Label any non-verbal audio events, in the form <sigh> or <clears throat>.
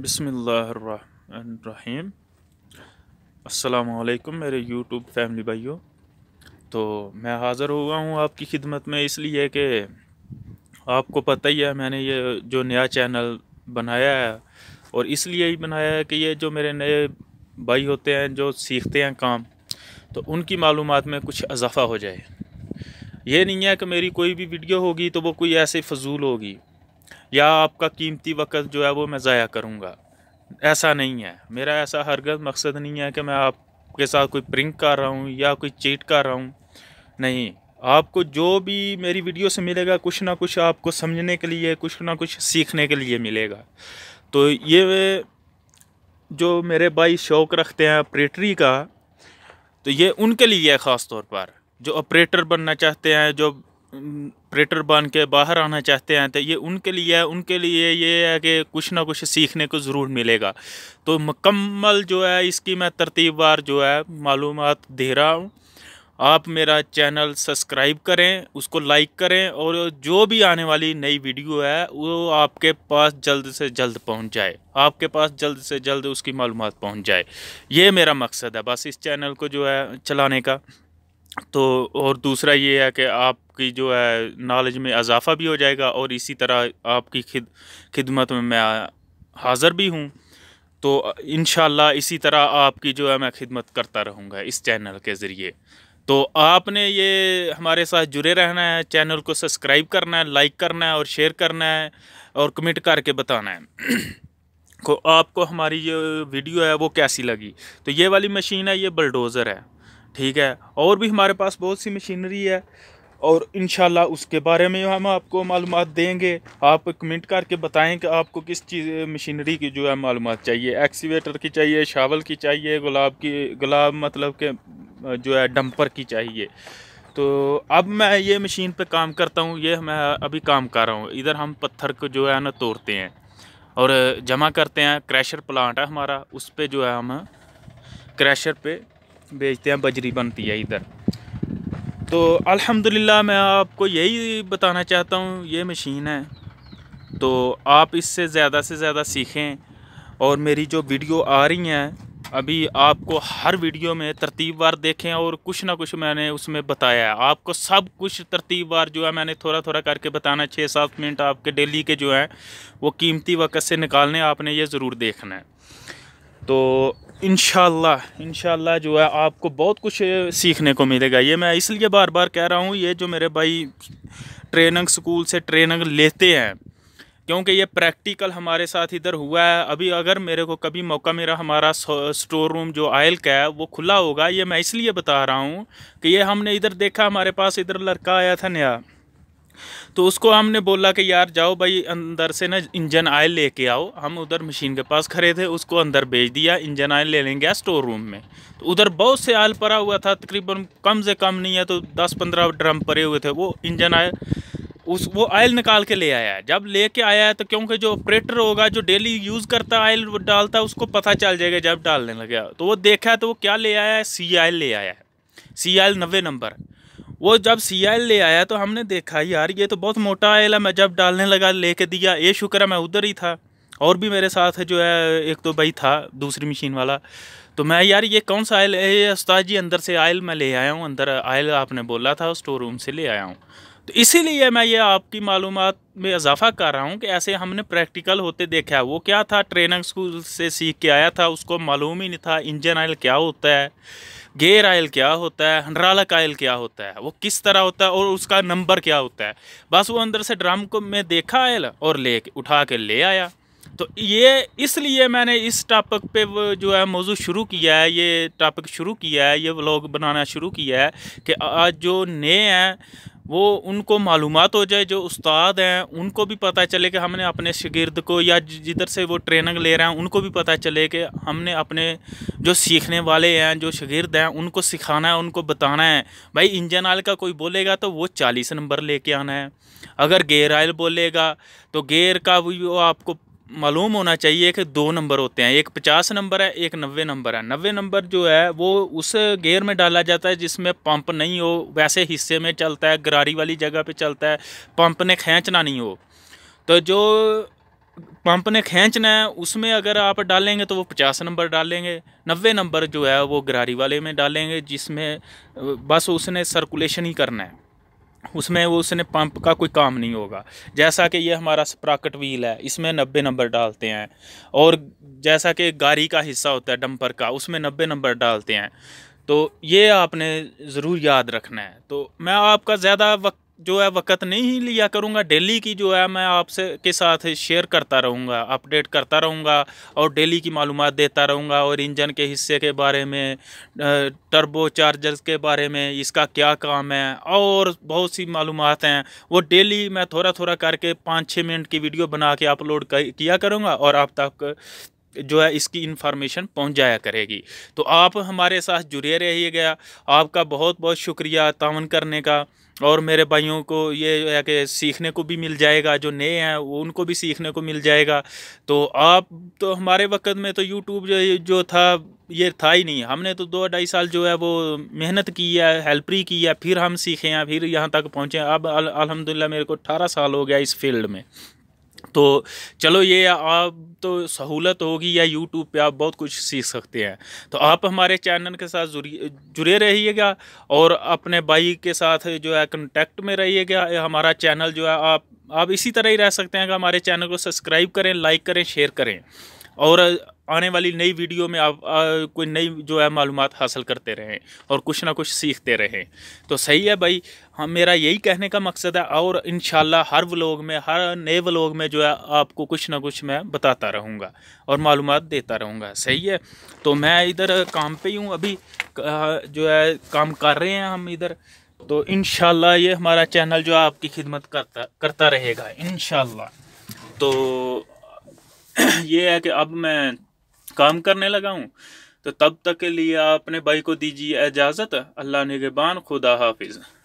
बसमीम अलकुम मेरे YouTube family भाइयों तो मैं हाज़िर हुआ हूँ आपकी खिदमत में इसलिए कि आपको पता ही है मैंने ये जो नया चैनल बनाया है और इसलिए ही बनाया है कि ये जो मेरे नए भाई होते हैं जो सीखते हैं काम तो उनकी मालूम में कुछ इजाफ़ा हो जाए ये नहीं है कि मेरी कोई भी वीडियो होगी तो वो कोई ऐसे फजूल होगी या आपका कीमती वक़्त जो है वो मैं ज़ाया करूँगा ऐसा नहीं है मेरा ऐसा हरगत मकसद नहीं है कि मैं आपके साथ कोई प्रिंक कर रहा हूँ या कोई चीट कर रहा हूँ नहीं आपको जो भी मेरी वीडियो से मिलेगा कुछ ना कुछ आपको समझने के लिए कुछ ना कुछ सीखने के लिए मिलेगा तो ये जो मेरे भाई शौक़ रखते हैं ऑपरेटरी का तो ये उनके लिए है ख़ास तौर पर जो ऑपरेटर बनना चाहते हैं जो प्रेटर बन के बाहर आना चाहते हैं तो ये उनके लिए है उनके लिए ये है कि कुछ ना कुछ सीखने को ज़रूर मिलेगा तो मुकम्मल जो है इसकी मैं तरतीब बार जो है मालूम दे रहा हूँ आप मेरा चैनल सब्सक्राइब करें उसको लाइक करें और जो भी आने वाली नई वीडियो है वो आपके पास जल्द से जल्द पहुंच जाए आपके पास जल्द से जल्द उसकी मालूम पहुंच जाए ये मेरा मकसद है बस इस चैनल को जो है चलाने का तो और दूसरा ये है कि आपकी जो है नॉलेज में इजाफ़ा भी हो जाएगा और इसी तरह आपकी खिद खिदमत में मैं हाज़र भी हूँ तो इन इसी तरह आपकी जो है मैं खिदमत करता रहूँगा इस चैनल के ज़रिए तो आपने ये हमारे साथ जुड़े रहना है चैनल को सब्सक्राइब करना है लाइक करना है और शेयर करना है और कमेंट करके बताना है को <coughs> तो आपको हमारी जो वीडियो है वो कैसी लगी तो ये वाली मशीन है ये बलडोज़र है ठीक है और भी हमारे पास बहुत सी मशीनरी है और इन उसके बारे में हम आपको मालूम देंगे आप कमेंट करके बताएं कि आपको किस चीज़ मशीनरी की जो है मालूम चाहिए एक्सीवेटर की चाहिए शावल की चाहिए गुलाब की गुलाब मतलब के जो है डंपर की चाहिए तो अब मैं ये मशीन पे काम करता हूँ ये मैं अभी काम कर रहा हूँ इधर हम पत्थर को जो है ना तोड़ते हैं और जमा करते हैं क्रैशर प्लांट है हमारा उस पर जो है हम क्रैशर पर बेचते हैं बजरी बनती है इधर तो अल्हम्दुलिल्लाह मैं आपको यही बताना चाहता हूँ ये मशीन है तो आप इससे ज़्यादा से ज़्यादा सीखें और मेरी जो वीडियो आ रही हैं अभी आपको हर वीडियो में तरतीब देखें और कुछ ना कुछ मैंने उसमें बताया है आपको सब कुछ तरतीब जो है मैंने थोड़ा थोड़ा करके बताना छः सात मिनट आपके डेली के जो हैं वो कीमती वक़्त से निकालने आपने ये ज़रूर देखना है तो इन इनशाला जो है आपको बहुत कुछ सीखने को मिलेगा ये मैं इसलिए बार बार कह रहा हूँ ये जो मेरे भाई ट्रेनिंग स्कूल से ट्रेनिंग लेते हैं क्योंकि ये प्रैक्टिकल हमारे साथ इधर हुआ है अभी अगर मेरे को कभी मौका मेरा हमारा स्टोर रूम जो आयल का है वो खुला होगा ये मैं इसलिए बता रहा हूँ कि ये हमने इधर देखा हमारे पास इधर लड़का आया था नया तो उसको हमने बोला कि यार जाओ भाई अंदर से ना इंजन आयल लेके आओ हम उधर मशीन के पास खड़े थे उसको अंदर भेज दिया इंजन आयल ले लेंगे स्टोर रूम में तो उधर बहुत से आयल पड़ा हुआ था तकरीबन कम से कम नहीं है तो दस पंद्रह ड्रम पड़े हुए थे वो इंजन आयल उस वो आयल निकाल के ले आया है जब ले आया है तो क्योंकि जो ऑपरेटर होगा जो डेली यूज़ करता है आयल डालता है उसको पता चल जाएगा जब डालने लगे तो वो देखा है तो वो क्या ले आया है सी आयल ले आया है सी आयल नब्बे नंबर वो जब सी आई ले आया तो हमने देखा यार ये तो बहुत मोटा आयल है मैं जब डालने लगा लेके दिया ये शुक्र है मैं उधर ही था और भी मेरे साथ जो है एक तो भाई था दूसरी मशीन वाला तो मैं यार ये कौन सा आयल है उस्ताद जी अंदर से आयल मैं ले आया हूँ अंदर आयल आपने बोला था स्टोर रूम से ले आया हूँ तो इसीलिए मैं ये आपकी मालूम में इजाफा कर रहा हूँ कि ऐसे हमने प्रैक्टिकल होते देखा है वो क्या था ट्रेनिंग स्कूल से सीख के आया था उसको मालूम ही नहीं था इंजन आयल क्या होता है गेयर आयल क्या होता है हंड्रालक आयल क्या होता है वो किस तरह होता है और उसका नंबर क्या होता है बस वो अंदर से ड्राम को मैं देखा आयल और ले उठा के ले आया तो ये इसलिए मैंने इस टॉपिक पे जो है मौजू शुरू किया है ये टॉपिक शुरू किया है ये व्लॉग बनाना शुरू किया है कि आज जो नए हैं वो उनको मालूम हो जाए जो उस्ताद हैं उनको भी पता चले कि हमने अपने शगिर्द को या जिधर से वो ट्रेनिंग ले रहे हैं उनको भी पता चले कि हमने अपने जो सीखने वाले हैं जो शगिर्द हैं उनको सिखाना है उनको बताना है भाई इंजन आयल का कोई बोलेगा तो वो चालीस नंबर लेके आना है अगर गेयर आयल बोलेगा तो गेयर का भी वो आपको मालूम होना चाहिए कि दो नंबर होते हैं एक पचास नंबर है एक नब्बे नंबर है नब्बे नंबर जो है वो उस गेयर में डाला जाता है जिसमें पंप नहीं हो वैसे हिस्से में चलता है गरारी वाली जगह पे चलता है पंप ने खींचना नहीं हो तो जो पंप ने खींचना है उसमें अगर आप डालेंगे तो वो पचास नंबर डालेंगे नब्बे नंबर जो है वो गरारी वाले में डालेंगे जिसमें बस उसने सर्कुलेशन ही करना है उसमें वो उसने पंप का कोई काम नहीं होगा जैसा कि ये हमारा स्प्राकट व्हील है इसमें नब्बे नंबर डालते हैं और जैसा कि गाड़ी का हिस्सा होता है डंपर का उसमें नब्बे नंबर डालते हैं तो ये आपने ज़रूर याद रखना है तो मैं आपका ज़्यादा वक्त जो है वक़्त नहीं लिया करूँगा डेली की जो है मैं आपसे के साथ शेयर करता रहूँगा अपडेट करता रहूँगा और डेली की मालूम देता रहूँगा और इंजन के हिस्से के बारे में टर्बो चार्जर्स के बारे में इसका क्या काम है और बहुत सी मालूम हैं वो डेली मैं थोड़ा थोड़ा करके पाँच छः मिनट की वीडियो बना के अपलोड किया करूँगा और आप तक जो है इसकी इन्फॉर्मेशन पहुंच जाया करेगी तो आप हमारे साथ जुड़े रहिएगा आपका बहुत बहुत शुक्रिया तावन करने का और मेरे भाइयों को ये है कि सीखने को भी मिल जाएगा जो नए हैं उनको भी सीखने को मिल जाएगा तो आप तो हमारे वक्त में तो यूट्यूब जो, जो था ये था ही नहीं हमने तो दो ढाई साल जो है वो मेहनत की है हेल्परी की है फिर हम सीखे हैं फिर यहाँ तक पहुँचे अब अलहमदिल्ला मेरे को अठारह साल हो गया इस फील्ड में तो चलो ये आप तो सहूलत होगी या यूट्यूब पे आप बहुत कुछ सीख सकते हैं तो आप हमारे चैनल के साथ जुड़े रहिएगा और अपने भाई के साथ जो है कंटेक्ट में रहिएगा हमारा चैनल जो है आप आप इसी तरह ही रह सकते हैं कि हमारे चैनल को सब्सक्राइब करें लाइक करें शेयर करें और आने वाली नई वीडियो में आप आ, कोई नई जो है मालूम हासिल करते रहें और कुछ ना कुछ सीखते रहें तो सही है भाई हम हाँ, मेरा यही कहने का मकसद है और इन हर व्लॉग में हर नए व्लॉग में जो है आपको कुछ ना कुछ मैं बताता रहूँगा और मालूम देता रहूँगा सही है तो मैं इधर काम पर ही हूँ अभी जो है काम कर रहे हैं हम इधर तो इन ये हमारा चैनल जो है आपकी खिदमत करता करता रहेगा इन तो <clears throat> ये है कि अब मैं काम करने लगा हूँ तो तब तक के लिए आपने भाई को दीजिए इजाज़त अल्लाह निगबान खुदा हाफिज़